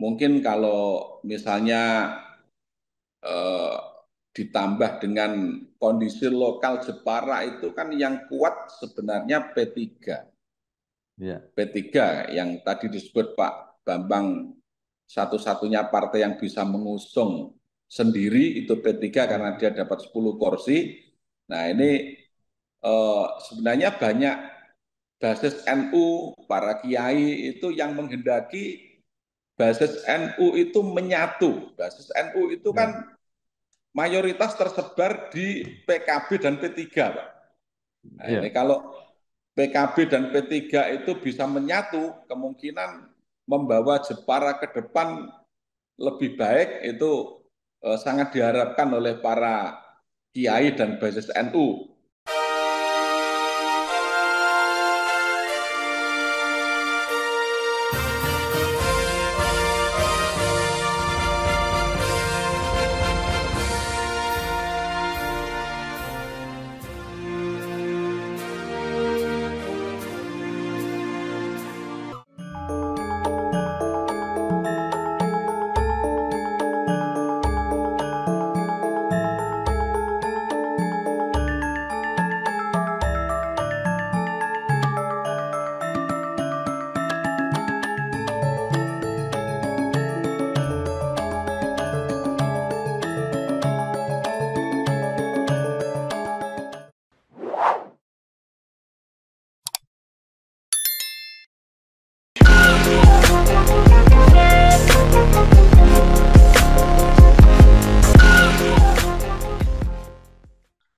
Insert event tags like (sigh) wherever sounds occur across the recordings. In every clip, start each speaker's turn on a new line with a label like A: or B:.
A: mungkin kalau misalnya eh, ditambah dengan kondisi lokal Jepara itu kan yang kuat sebenarnya P3. Ya. P3 yang tadi disebut Pak Bambang satu-satunya partai yang bisa mengusung sendiri itu P3 karena dia dapat 10 kursi. Nah ini eh, sebenarnya banyak basis NU, para kiai itu yang menghendaki basis NU itu menyatu. Basis NU itu kan ya. mayoritas tersebar di PKB dan P3, Pak. Nah, yeah. ini kalau PKB dan P3 itu bisa menyatu, kemungkinan membawa Jepara ke depan lebih baik itu eh, sangat diharapkan oleh para kiai dan basis NU.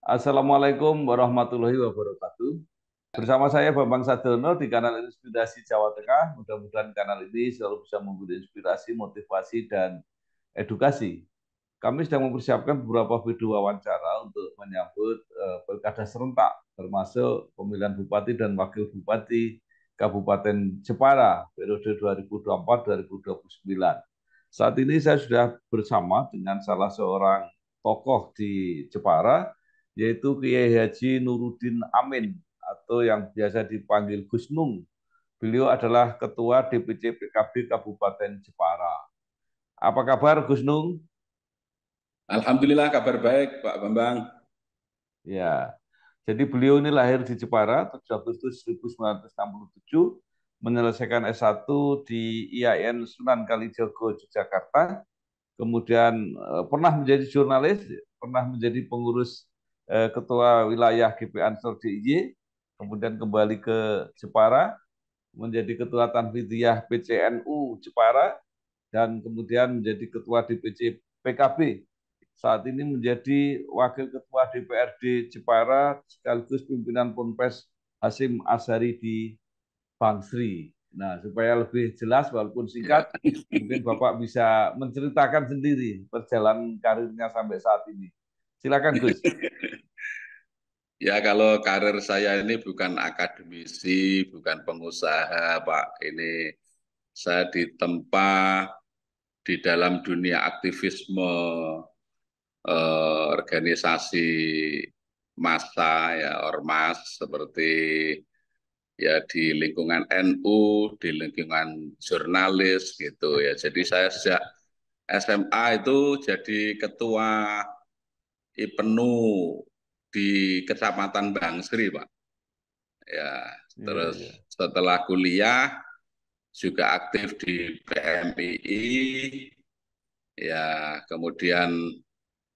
B: Assalamualaikum warahmatullahi wabarakatuh. Bersama saya Bambang Sadono di kanal Inspirasi Jawa Tengah. Mudah-mudahan kanal ini selalu bisa memberi inspirasi, motivasi, dan edukasi. Kami sedang mempersiapkan beberapa video wawancara untuk menyambut uh, pilkada serentak, termasuk pemilihan bupati dan wakil bupati Kabupaten Jepara periode 2024-2029. Saat ini saya sudah bersama dengan salah seorang tokoh di Jepara yaitu Kiai Haji Nuruddin Amin atau yang biasa dipanggil Gus Nung. Beliau adalah Ketua DPC PKB Kabupaten Jepara. Apa kabar Gus Nung? Alhamdulillah kabar baik Pak Bambang. Ya, jadi beliau ini lahir di Jepara 7 Agustus 1967, menyelesaikan S1 di IAIN Sunan Kalijogo Yogyakarta, kemudian eh, pernah menjadi jurnalis, pernah menjadi pengurus Eh, ketua wilayah GP Ansor DIY, kemudian kembali ke Jepara, menjadi ketua Tanfidiyah PCNU Jepara, dan kemudian menjadi ketua DPC PKB. Saat ini menjadi wakil ketua DPRD Jepara sekaligus pimpinan Ponpes Hasim Asari di Bangsri. Nah, supaya lebih jelas walaupun singkat, mungkin Bapak bisa menceritakan sendiri perjalanan karirnya sampai saat ini. Silakan Gus.
A: Ya kalau karir saya ini bukan akademisi, bukan pengusaha, Pak. Ini saya ditempa di dalam dunia aktivisme, eh, organisasi massa, ya ormas seperti ya di lingkungan NU, di lingkungan jurnalis gitu ya. Jadi saya sejak SMA itu jadi ketua IPNU di Kecamatan Bangsri, Pak. Ya, iya, terus ya, setelah kuliah juga aktif di PMII. Ya, kemudian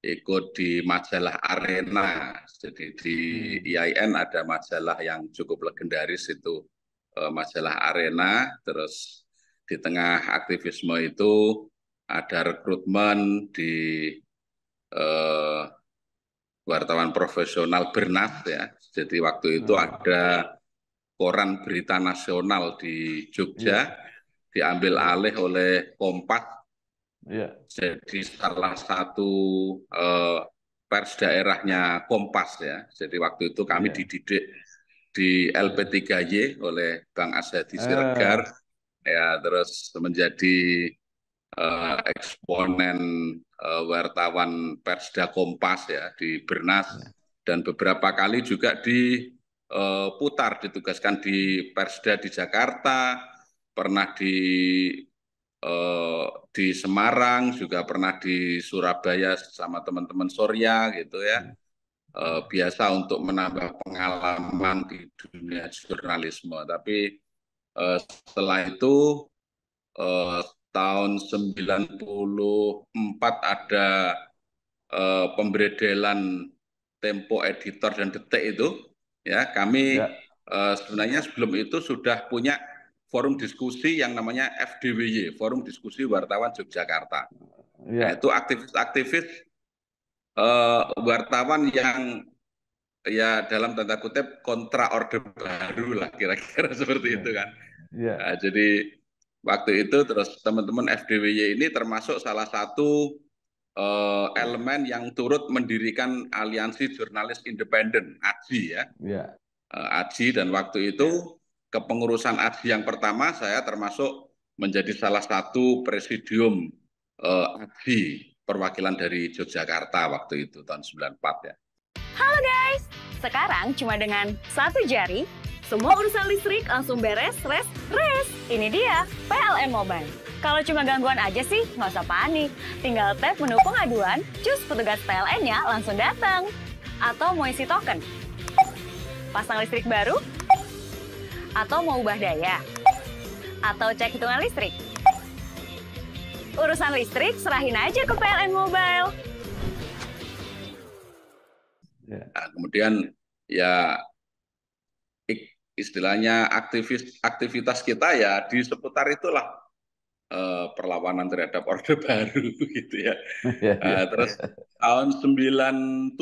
A: ikut di majalah Arena. Jadi di hmm. IAIN ada majalah yang cukup legendaris itu eh, majalah Arena. Terus di tengah aktivisme itu ada rekrutmen di eh, wartawan profesional Bernat ya. Jadi waktu itu hmm. ada koran berita nasional di Jogja yeah. diambil iya. alih oleh Kompas. Yeah. Jadi salah satu eh, pers daerahnya Kompas ya. Jadi waktu itu kami yeah. dididik di LP3Y oleh Bang Asyadi ah. Siregar. Uh. Ya, terus menjadi uh, eksponen uh, wartawan Persda Kompas ya di Bernas ya. dan beberapa kali juga diputar eh, putar ditugaskan di Persda di Jakarta, pernah di uh, di Semarang juga pernah di Surabaya sama teman-teman Surya gitu ya, ya. biasa untuk menambah pengalaman di dunia jurnalisme tapi setelah itu tahun 94 ada e, eh, pemberedelan Tempo Editor dan Detik itu ya kami ya. E, sebenarnya sebelum itu sudah punya forum diskusi yang namanya FDWY Forum Diskusi Wartawan Yogyakarta ya. yaitu nah, itu aktivis-aktivis e, wartawan yang ya dalam tanda kutip kontra orde baru lah kira-kira (laughs) seperti ya. itu kan ya. Nah, jadi Waktu itu terus teman-teman FDWY ini termasuk salah satu uh, elemen yang turut mendirikan Aliansi Jurnalis Independen AJI ya. yeah. Ya. uh, AJI dan waktu itu ya. kepengurusan AJI yang pertama saya termasuk menjadi salah satu presidium uh, eh, AJI perwakilan dari Yogyakarta waktu itu tahun 94 ya. Halo guys, sekarang cuma dengan satu jari semua urusan listrik langsung beres, res, res. Ini dia, PLN Mobile. Kalau cuma gangguan aja sih, nggak usah panik. Tinggal tap menu pengaduan, cus petugas PLN-nya langsung datang. Atau mau isi token? Pasang listrik baru? Atau mau ubah daya? Atau cek hitungan listrik? Urusan listrik serahin aja ke PLN Mobile. Nah, kemudian ya istilahnya aktivis aktivitas kita ya di seputar itulah uh, perlawanan terhadap Orde (laughs) Baru gitu ya.
B: Uh, terus
A: tahun 97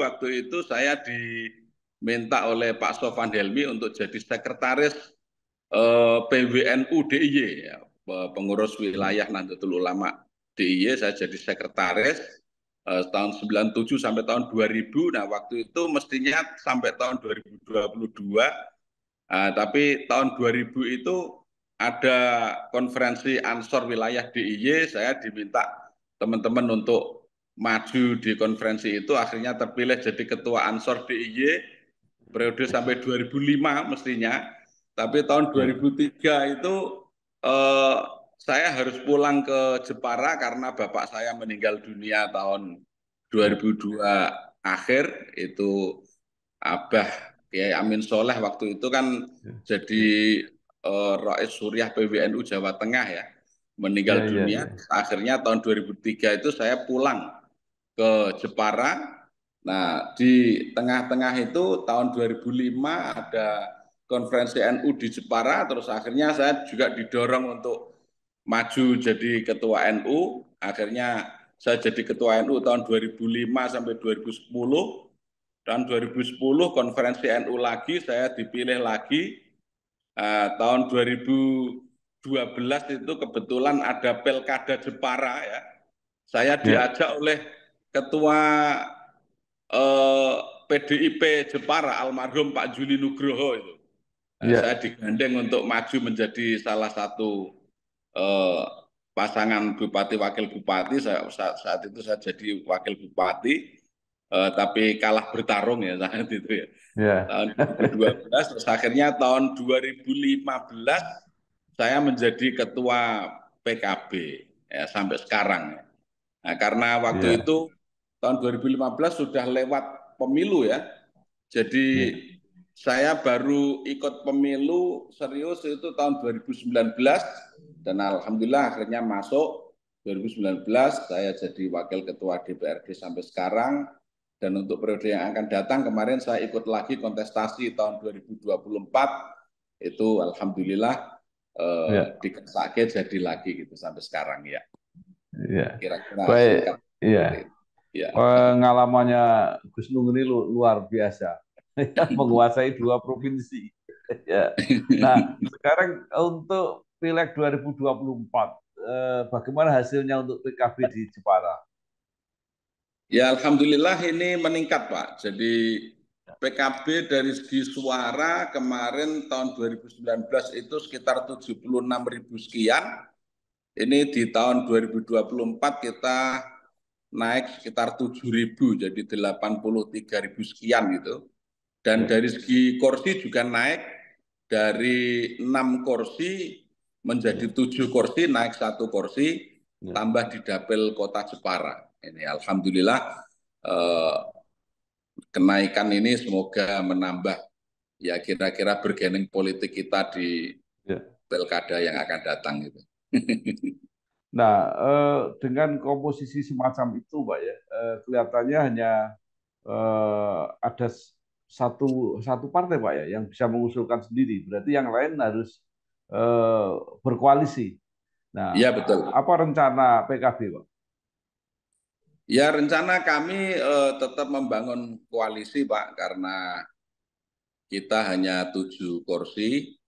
A: waktu itu saya diminta oleh Pak Sofan Helmi untuk jadi sekretaris uh, eh, PWNU DIY ya, pengurus wilayah Nahdlatul Ulama DIY saya jadi sekretaris uh, tahun 97 sampai tahun 2000. Nah, waktu itu mestinya sampai tahun 2022 Uh, tapi tahun 2000 itu ada konferensi ansor wilayah DIY, saya diminta teman-teman untuk maju di konferensi itu, akhirnya terpilih jadi ketua ansor DIY periode sampai 2005 mestinya. Tapi tahun 2003 hmm. itu eh, saya harus pulang ke Jepara karena bapak saya meninggal dunia tahun 2002 akhir itu Abah Kiai Amin Soleh waktu itu kan ya. jadi uh, eh, Rais Suriah PWNU Jawa Tengah ya meninggal ya, ya dunia. Ya, ya. Akhirnya tahun 2003 itu saya pulang ke Jepara. Nah, di tengah-tengah itu tahun 2005 ada konferensi NU di Jepara, terus akhirnya saya juga didorong untuk maju jadi ketua NU. Akhirnya saya jadi ketua NU tahun 2005 sampai 2010. Tahun 2010 konferensi NU lagi, saya dipilih lagi. Eh, tahun 2012 itu kebetulan ada Pelkada Jepara ya. Saya ya. diajak ya. oleh ketua eh, PDIP Jepara almarhum Pak Juli Nugroho itu. Nah, ya. Saya digandeng untuk maju menjadi salah satu eh, pasangan bupati wakil bupati. Saya, saat itu saya jadi wakil bupati uh, tapi kalah bertarung ya saat itu ya. Yeah. Tahun 2012 terus akhirnya tahun 2015 saya menjadi ketua PKB ya sampai sekarang. Ya. Nah, karena waktu yeah. itu tahun 2015 sudah lewat pemilu ya. Jadi yeah. saya baru ikut pemilu serius itu tahun 2019 dan alhamdulillah akhirnya masuk 2019 saya jadi wakil ketua DPRD sampai sekarang dan untuk periode yang akan datang kemarin saya ikut lagi kontestasi tahun 2024 itu alhamdulillah eh, ya. dikesake jadi lagi gitu sampai sekarang ya.
B: Ya. Kira-kira baik. Iya. Ya. Pengalamannya Gus Nung ini luar biasa. (laughs) (laughs) Menguasai dua provinsi. ya. Nah, sekarang untuk Pileg 2024 eh, bagaimana hasilnya untuk PKB di Jepara?
A: Ya Alhamdulillah ini meningkat Pak. Jadi PKB dari segi suara kemarin tahun 2019 itu sekitar 76 ribu sekian. Ini di tahun 2024 kita naik sekitar 7 ribu jadi 83 ribu sekian gitu. Dan ya. dari segi kursi juga naik dari 6 kursi menjadi 7 kursi, naik satu kursi, ya. tambah di dapil kota Jepara. Ini alhamdulillah eh, kenaikan ini semoga menambah ya kira-kira bergening politik kita di ya. pilkada yang akan datang itu. (laughs)
B: Nah, eh, dengan komposisi semacam itu, Pak ya, eh, kelihatannya hanya eh, ada satu satu partai, Pak ya, yang bisa mengusulkan sendiri. Berarti yang lain harus eh, berkoalisi. Nah, ya, betul. apa rencana PKB, Pak?
A: Ya rencana kami eh, tetap membangun koalisi Pak karena
B: kita hanya tujuh
A: kursi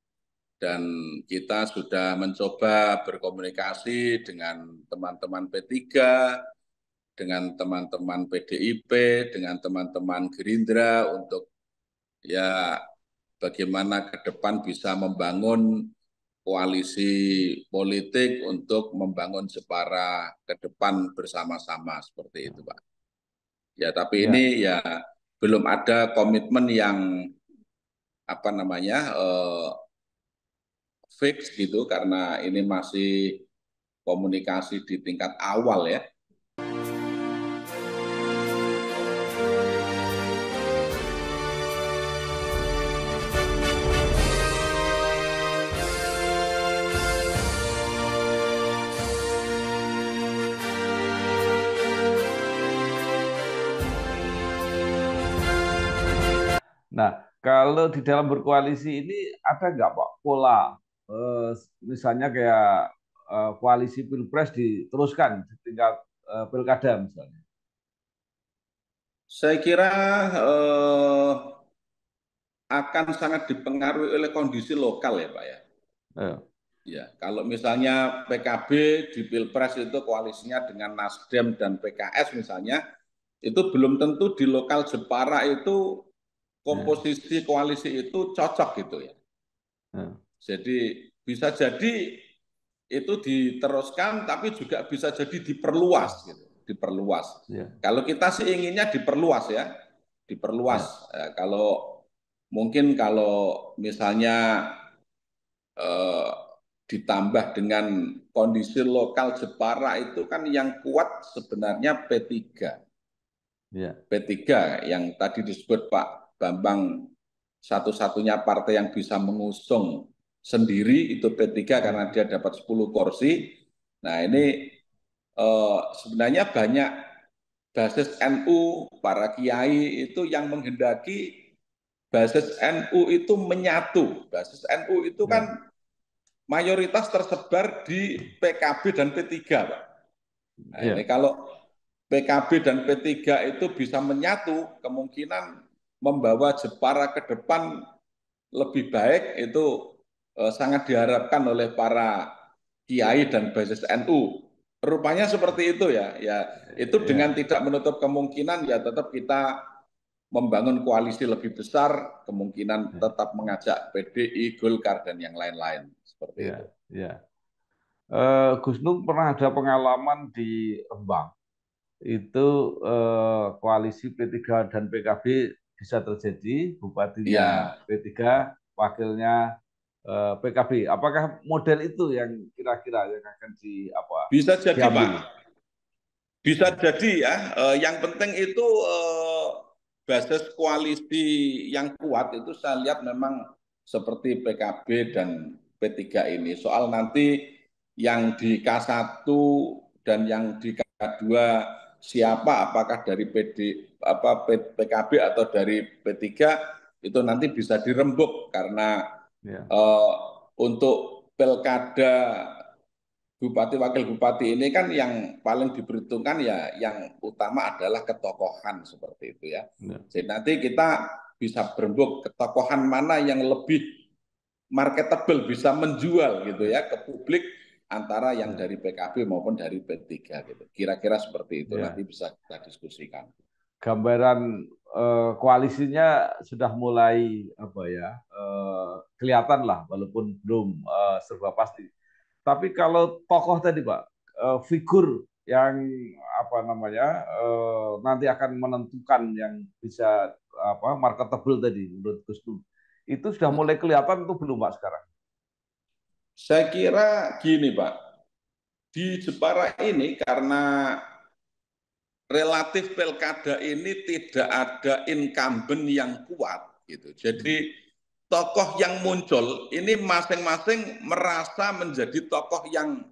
A: dan kita sudah mencoba berkomunikasi dengan teman-teman P3, dengan teman-teman PDIP, dengan teman-teman Gerindra untuk ya bagaimana ke depan bisa membangun koalisi politik untuk membangun separa ke depan bersama-sama seperti itu Pak. Ya tapi ya. ini ya belum ada komitmen yang apa namanya uh, fix gitu karena ini masih komunikasi di tingkat awal ya
B: Kalau di dalam berkoalisi ini ada nggak Pak pola eh, misalnya kayak eh, koalisi pilpres diteruskan di tingkat eh, pilkada misalnya?
A: Saya kira eh, akan sangat dipengaruhi oleh kondisi lokal ya Pak ya.
B: Ya. ya
A: kalau misalnya PKB di Pilpres itu koalisinya dengan Nasdem dan PKS misalnya, itu belum tentu di lokal Jepara itu komposisi nah. koalisi itu cocok gitu ya. Nah. Jadi bisa jadi itu diteruskan tapi juga bisa jadi diperluas gitu, diperluas. Ya. Kalau kita sih inginnya diperluas ya, diperluas. Ya. Nah, kalau mungkin kalau misalnya eh, ditambah dengan kondisi lokal Jepara itu kan yang kuat sebenarnya P3. Ya. P3 yang tadi disebut Pak Bambang satu-satunya partai yang bisa mengusung sendiri itu P3 karena dia dapat 10 kursi. Nah ini eh, sebenarnya banyak basis NU, para kiai itu yang menghendaki basis NU itu menyatu. Basis NU itu kan hmm. mayoritas tersebar di PKB dan P3, Pak. Nah, iya. ini kalau PKB dan P3 itu bisa menyatu, kemungkinan membawa Jepara ke depan lebih baik itu eh, sangat diharapkan oleh para kiai dan basis NU. Rupanya seperti itu ya. Ya, itu ya. dengan tidak menutup kemungkinan ya tetap kita membangun koalisi lebih besar, kemungkinan iya. tetap mengajak PDI, Golkar dan yang lain-lain seperti ya. itu.
B: Ya. Uh, Gus Nung pernah ada pengalaman di Rembang. Itu uh, koalisi P3 dan PKB bisa terjadi bupatinya ya. P3, wakilnya eh, PKB. Apakah model itu yang kira-kira yang akan di apa? Bisa jadi, diambil? Pak. Bisa jadi ya. Eh, yang penting itu eh,
A: basis koalisi yang kuat itu saya lihat memang seperti PKB dan P3 ini. Soal nanti yang di K1 dan yang di K2 siapa apakah dari PD apa PKB atau dari P3 itu nanti bisa dirembuk karena ya. uh, untuk pilkada bupati wakil bupati ini kan yang paling diperhitungkan ya yang utama adalah ketokohan seperti itu ya. ya. Jadi nanti kita bisa berembuk ketokohan mana yang lebih marketable bisa menjual gitu ya ke publik antara yang dari PKB maupun dari P3 gitu. Kira-kira seperti itu ya. nanti bisa kita diskusikan.
B: Gambaran uh, koalisinya sudah mulai apa ya? Uh, kelihatan lah walaupun belum uh, serba pasti. Tapi kalau tokoh tadi Pak, uh, figur yang apa namanya Uh, nanti akan menentukan yang bisa apa marketable tadi menurut Gus itu sudah mulai kelihatan itu belum Pak sekarang? Saya kira gini Pak, di
A: Jepara ini karena relatif pilkada ini tidak ada incumbent yang kuat gitu. Jadi tokoh yang muncul ini masing-masing merasa menjadi tokoh yang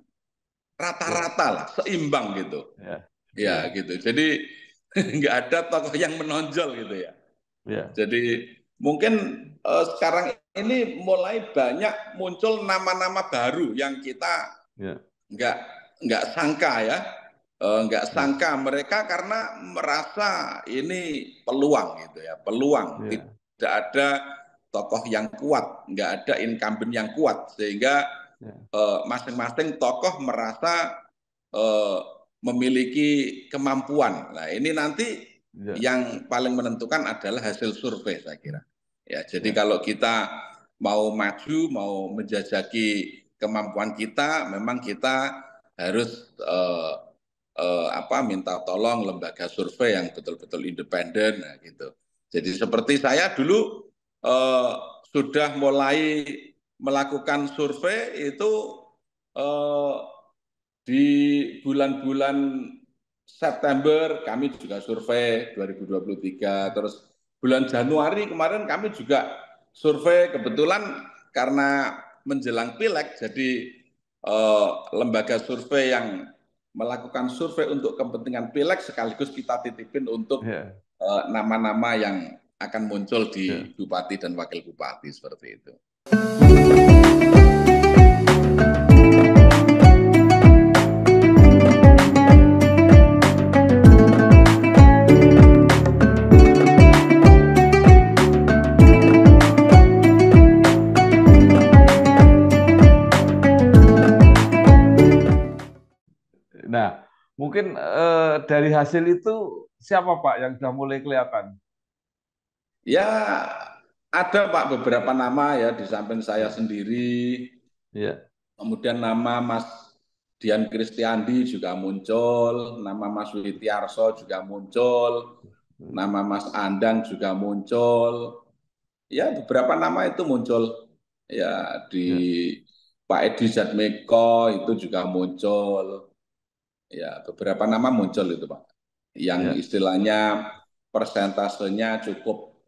A: rata-rata lah, seimbang gitu. Ya, ya gitu. Jadi (laughs) nggak ada tokoh yang menonjol gitu ya. ya. Jadi mungkin Eh, sekarang ini mulai banyak muncul nama-nama baru yang kita yeah. nggak nggak sangka ya eh, nggak ya. sangka mereka karena merasa ini peluang gitu ya peluang yeah. tidak ada tokoh yang kuat nggak ada incumbent yang kuat sehingga ya. eh, masing-masing yeah. uh, tokoh merasa uh, memiliki kemampuan nah ini nanti yeah. yang paling menentukan adalah hasil survei saya kira Ya, jadi ya. kalau kita mau maju, mau menjajaki kemampuan kita, memang kita harus uh, uh, apa minta tolong lembaga survei yang betul-betul independen nah, gitu. Jadi seperti saya dulu uh, sudah mulai melakukan survei itu uh, di bulan-bulan September kami juga survei 2023 terus bulan Januari kemarin kami juga survei kebetulan karena menjelang pileg jadi eh, lembaga survei yang melakukan survei untuk kepentingan pileg sekaligus kita titipin untuk yeah. eh, nama-nama yang akan muncul di yeah. bupati dan wakil bupati seperti itu.
B: dari hasil itu siapa Pak yang sudah mulai kelihatan?
A: Ya ada Pak beberapa nama ya di samping saya sendiri. Ya. Kemudian nama Mas Dian Kristiandi juga muncul, nama Mas Witiarso juga muncul, nama Mas Andang juga muncul. Ya beberapa nama itu muncul ya di ya. Pak Edi Zatmeko itu juga muncul. Ya, beberapa nama muncul itu, Pak. Yang ya. istilahnya persentasenya cukup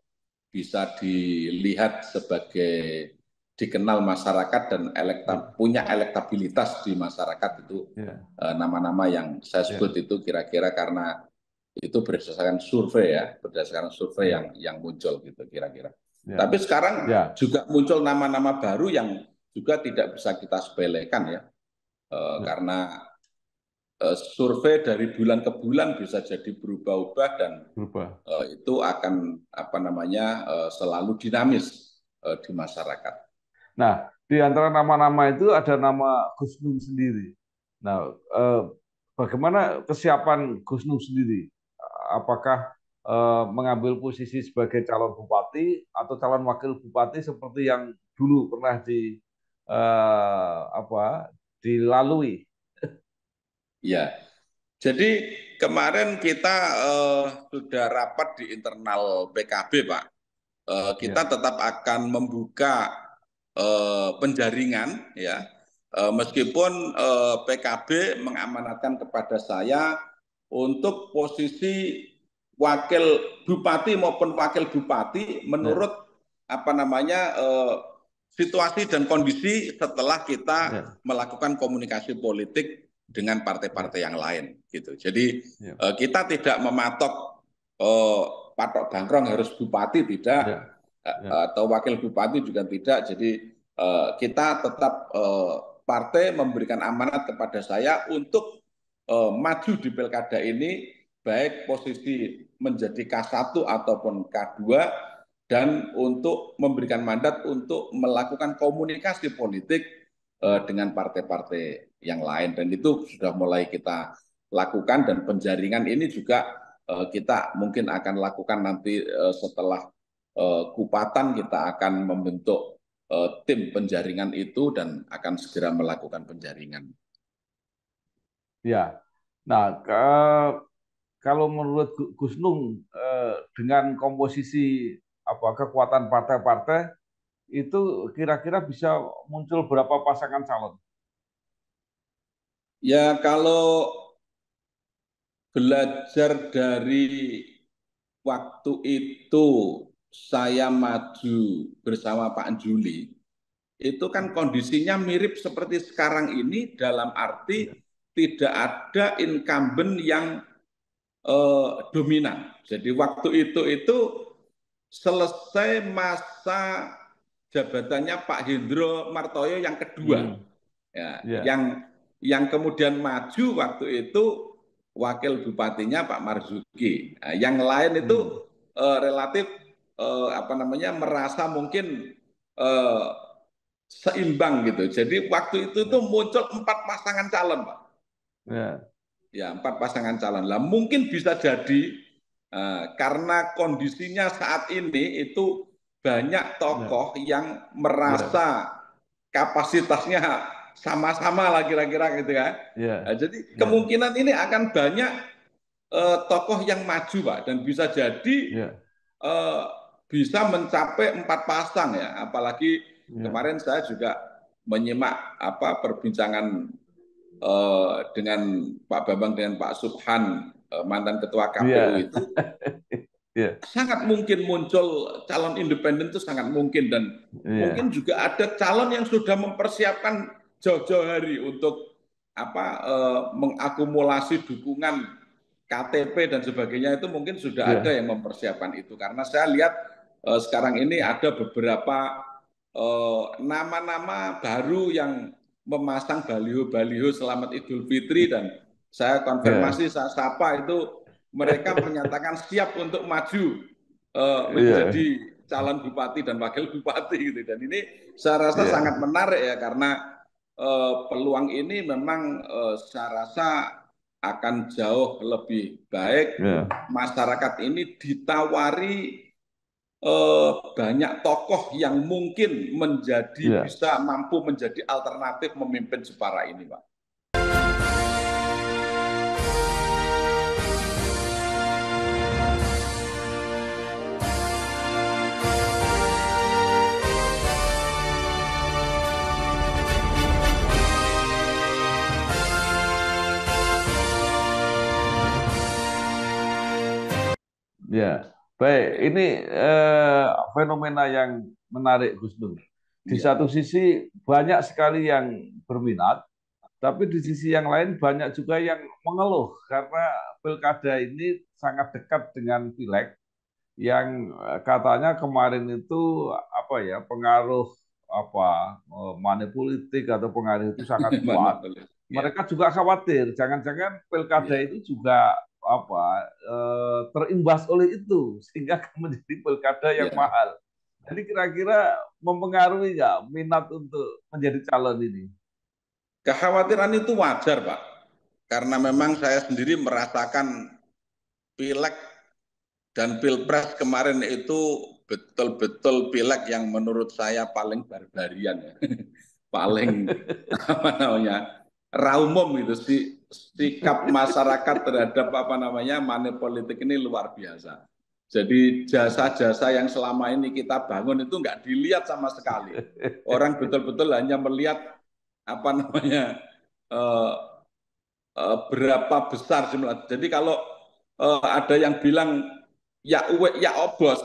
A: bisa dilihat sebagai dikenal masyarakat dan elekta, ya. punya elektabilitas di masyarakat itu ya. Eh, nama-nama ya. yang saya ya. sebut itu kira-kira karena itu berdasarkan survei ya, berdasarkan survei ya. yang yang muncul gitu kira-kira. Ya. Tapi sekarang ya. juga muncul nama-nama baru yang juga tidak bisa kita sepelekan ya, eh, ya. karena Eh, survei dari bulan ke bulan bisa jadi berubah-ubah dan berubah. Eh, itu akan apa namanya eh, selalu dinamis di masyarakat.
B: Nah, di antara nama-nama itu ada nama Gus Nur sendiri. Nah, bagaimana kesiapan Gus Nur sendiri? Apakah mengambil posisi sebagai calon bupati atau calon wakil bupati seperti yang dulu pernah di apa dilalui
A: Ya, jadi kemarin kita uh, sudah rapat di internal PKB, Pak. Uh, kita ya. tetap akan membuka uh, penjaringan, ya. Uh, meskipun uh, PKB mengamanatkan kepada saya untuk posisi wakil bupati maupun wakil bupati menurut ya. apa namanya uh, situasi dan kondisi setelah kita ya. melakukan komunikasi politik dengan partai-partai yang lain gitu. Jadi ya. uh, kita tidak mematok uh, patok bangkrong harus bupati tidak ya. Eh, ya. atau wakil bupati juga tidak. Jadi uh, kita tetap uh, partai memberikan amanat kepada saya untuk uh, maju di pilkada ini baik posisi menjadi K1 ataupun K2 dan untuk memberikan mandat untuk melakukan komunikasi politik uh, dengan partai-partai yang lain dan itu sudah mulai kita lakukan dan penjaringan ini juga uh, kita mungkin akan lakukan nanti uh, setelah uh, kupatan kita akan membentuk uh, tim penjaringan itu dan akan segera melakukan penjaringan.
B: Ya, nah ke, kalau menurut Gus Nung eh, dengan komposisi apa kekuatan partai-partai itu kira-kira bisa muncul berapa pasangan calon?
A: Ya kalau belajar dari waktu itu saya maju bersama Pak Juli, itu kan kondisinya mirip seperti sekarang ini dalam arti iya. tidak ada incumbent yang eh, dominan. Jadi waktu itu itu selesai masa jabatannya Pak Hendro Martoyo yang kedua, hmm. ya, yeah. yang yang kemudian maju waktu itu wakil bupatinya Pak Marzuki. Nah, yang lain itu hmm. uh, relatif uh, apa namanya merasa mungkin uh, seimbang gitu. Jadi waktu itu tuh muncul empat pasangan calon, Pak. Ya. Ya, empat pasangan calon. Lah mungkin bisa jadi karena kondisinya saat ini itu banyak iya. tokoh ya. yang merasa ya. kapasitasnya sama-sama lah kira-kira gitu kan. Ya. Nah, jadi ya. kemungkinan ini akan banyak uh, tokoh yang maju pak dan bisa jadi ya. uh, bisa mencapai empat pasang ya. Apalagi ya. kemarin saya juga menyimak apa perbincangan uh, dengan Pak Bambang dengan Pak Subhan uh, mantan ketua KPU ya. itu (laughs) yeah. sangat mungkin muncul calon independen itu sangat mungkin dan yeah. mungkin juga ada calon yang sudah mempersiapkan jauh-jauh hari untuk apa eh, mengakumulasi dukungan KTP dan sebagainya itu mungkin sudah yeah. ada yang mempersiapkan itu karena saya lihat eh, sekarang ini ada beberapa eh, nama-nama eh, baru yang memasang baliho-baliho selamat Idul Fitri dan saya konfirmasi yeah. sapa itu mereka (laughs) menyatakan siap untuk maju uh, menjadi yeah. calon bupati dan wakil bupati gitu dan ini saya rasa yeah. sangat menarik ya karena uh, peluang ini memang uh, saya rasa akan jauh lebih baik yeah. masyarakat ini ditawari uh, banyak tokoh yang mungkin menjadi yeah. bisa mampu menjadi alternatif memimpin Jepara ini, Pak.
B: Baik, ini eh, fenomena yang menarik Gus Nur. Di ya. satu sisi banyak sekali yang berminat, tapi di sisi yang lain banyak juga yang mengeluh karena pilkada ini sangat dekat dengan pileg yang eh, katanya kemarin itu apa ya pengaruh apa eh, manipulatif atau pengaruh itu sangat (laughs) kuat. Iya. Mereka juga khawatir, jangan-jangan pilkada iya. itu juga apa eh, terimbas oleh itu sehingga (laughs) menjadi pilkada yang yeah. mahal. Jadi kira-kira mempengaruhi nggak minat untuk menjadi calon ini? Kekhawatiran itu wajar, Pak.
A: Karena memang saya sendiri merasakan pilek dan pilpres kemarin itu betul-betul pilek yang menurut saya paling barbarian ya. (laughs) paling (laughs) apa namanya raumum itu sih sikap masyarakat terhadap apa namanya money politik ini luar biasa. Jadi jasa-jasa yang selama ini kita bangun itu nggak dilihat sama sekali. Orang betul-betul hanya melihat apa namanya uh, uh, berapa besar jumlah. Jadi kalau uh, ada yang bilang ya uwe ya obos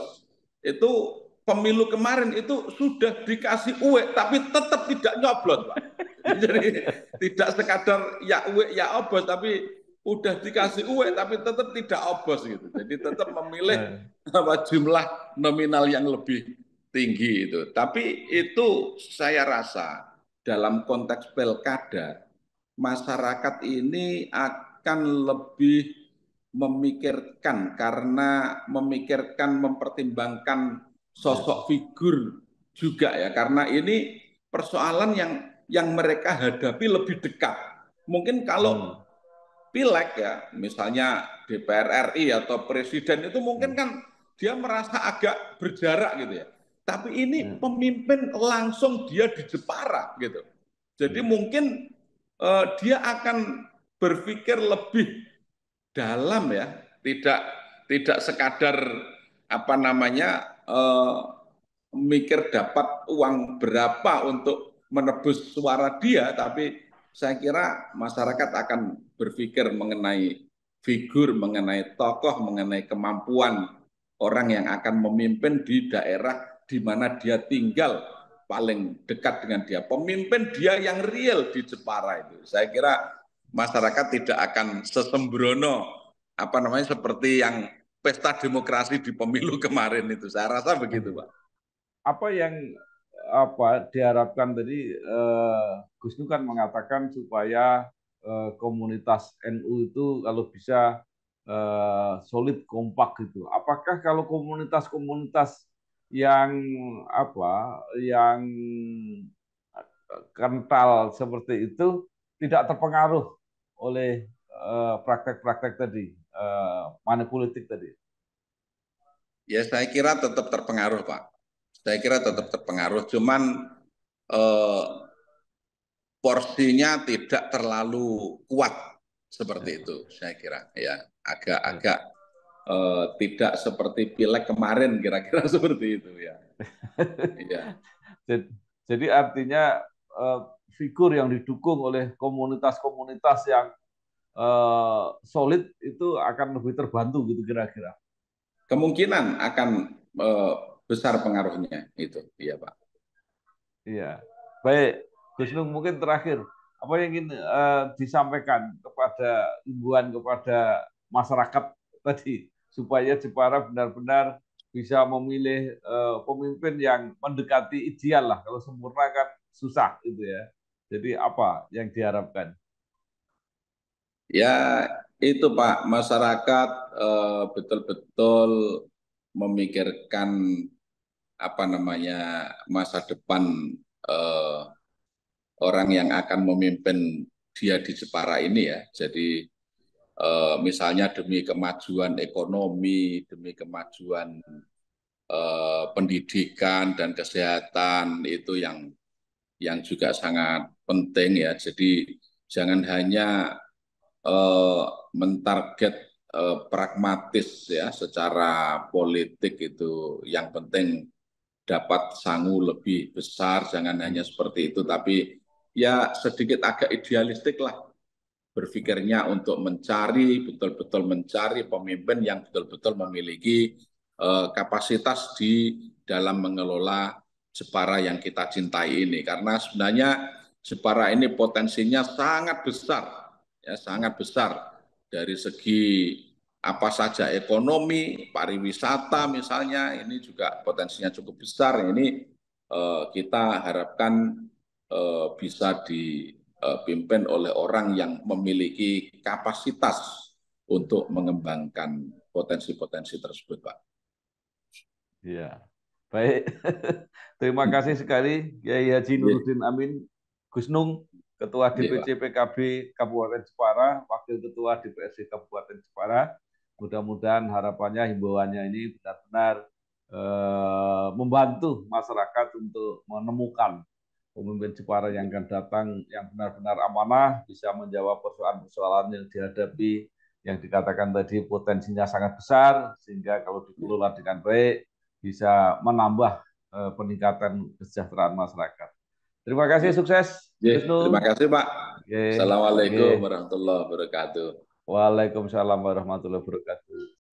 A: itu pemilu kemarin itu sudah dikasih uwe tapi tetap tidak nyoblos Pak. (laughs) Jadi tidak sekadar ya uwe ya obos tapi udah dikasih uwe tapi tetap tidak obos gitu. Jadi tetap memilih nah. jumlah nominal yang lebih tinggi itu. Tapi itu saya rasa dalam konteks pilkada masyarakat ini akan lebih memikirkan karena memikirkan mempertimbangkan sosok figur juga ya karena ini persoalan yang yang mereka hadapi lebih dekat. Mungkin kalau hmm. pilek ya, misalnya DPR RI atau presiden itu mungkin hmm. kan dia merasa agak berjarak gitu ya. Tapi ini hmm. pemimpin langsung dia di Jepara gitu. Jadi hmm. mungkin uh, dia akan berpikir lebih dalam ya, tidak tidak sekadar apa namanya eh, mikir dapat uang berapa untuk menebus suara dia, tapi saya kira masyarakat akan berpikir mengenai figur, mengenai tokoh, mengenai kemampuan orang yang akan memimpin di daerah di mana dia tinggal paling dekat dengan dia. Pemimpin dia yang real di Jepara itu. Saya kira masyarakat tidak akan sesembrono apa namanya seperti yang pesta demokrasi di pemilu (laughs) kemarin itu. Saya rasa begitu, Pak.
B: Apa yang apa diharapkan tadi eh, Gus kan mengatakan supaya eh, komunitas NU itu kalau bisa eh, solid kompak gitu. Apakah kalau komunitas-komunitas yang apa yang eh, kental seperti itu tidak terpengaruh oleh eh, praktek-praktek eh, praktek -praktek tadi Eh, manipulatif politik tadi?
A: Ya saya kira tetap terpengaruh Pak. Saya kira tetap terpengaruh, cuman eh, porsinya tidak terlalu kuat seperti ya. itu. Saya kira ya agak-agak ya. eh, tidak seperti pilek kemarin kira-kira (laughs) seperti itu ya.
B: (laughs) ya. Jadi, jadi artinya eh, figur yang didukung oleh komunitas-komunitas yang Eh, solid itu akan lebih terbantu gitu kira-kira. Kemungkinan
A: akan eh, besar pengaruhnya itu, iya Pak.
B: Iya, baik Gus Nung mungkin terakhir apa yang ingin uh, disampaikan kepada imbuan kepada masyarakat tadi supaya Jepara benar-benar bisa memilih uh, pemimpin yang mendekati ideal lah kalau sempurna kan susah gitu ya. Jadi apa yang diharapkan?
A: Ya itu Pak, masyarakat eh, betul-betul uh, memikirkan apa namanya masa depan uh, orang yang akan memimpin dia di Jepara ini ya. Jadi uh, misalnya demi kemajuan ekonomi, demi kemajuan uh, pendidikan dan kesehatan itu yang yang juga sangat penting ya. Jadi jangan hanya eh, mentarget eh, pragmatis ya secara politik itu yang penting dapat sangu lebih besar jangan hanya seperti itu tapi ya sedikit agak idealistik lah berpikirnya untuk mencari betul-betul mencari pemimpin yang betul-betul memiliki eh, kapasitas di dalam mengelola Jepara yang kita cintai ini karena sebenarnya Jepara ini potensinya sangat besar ya, sangat besar dari segi apa saja ekonomi, pariwisata misalnya ini juga potensinya cukup besar. Ini eh, kita harapkan eh, bisa dipimpin oleh orang yang memiliki kapasitas untuk mengembangkan potensi-potensi tersebut, Pak.
B: Ya Baik. (laughs) Terima kasih sekali Kiai Haji iya. Nuruddin Amin Gusnung Ketua iya, DPC PKB Kabupaten Jepara, Wakil Ketua DPC Kabupaten Jepara. Mudah-mudahan harapannya himbauannya ini benar-benar eh, membantu masyarakat untuk menemukan pemimpin Jepara yang akan datang yang benar-benar amanah bisa menjawab persoalan-persoalan yang dihadapi yang dikatakan tadi potensinya sangat besar sehingga kalau dikelola dengan baik bisa menambah eh, peningkatan kesejahteraan masyarakat. Terima kasih sukses. Terima kasih Pak. Assalamualaikum warahmatullahi wabarakatuh. Waalaikumsalam warahmatullahi wabarakatuh.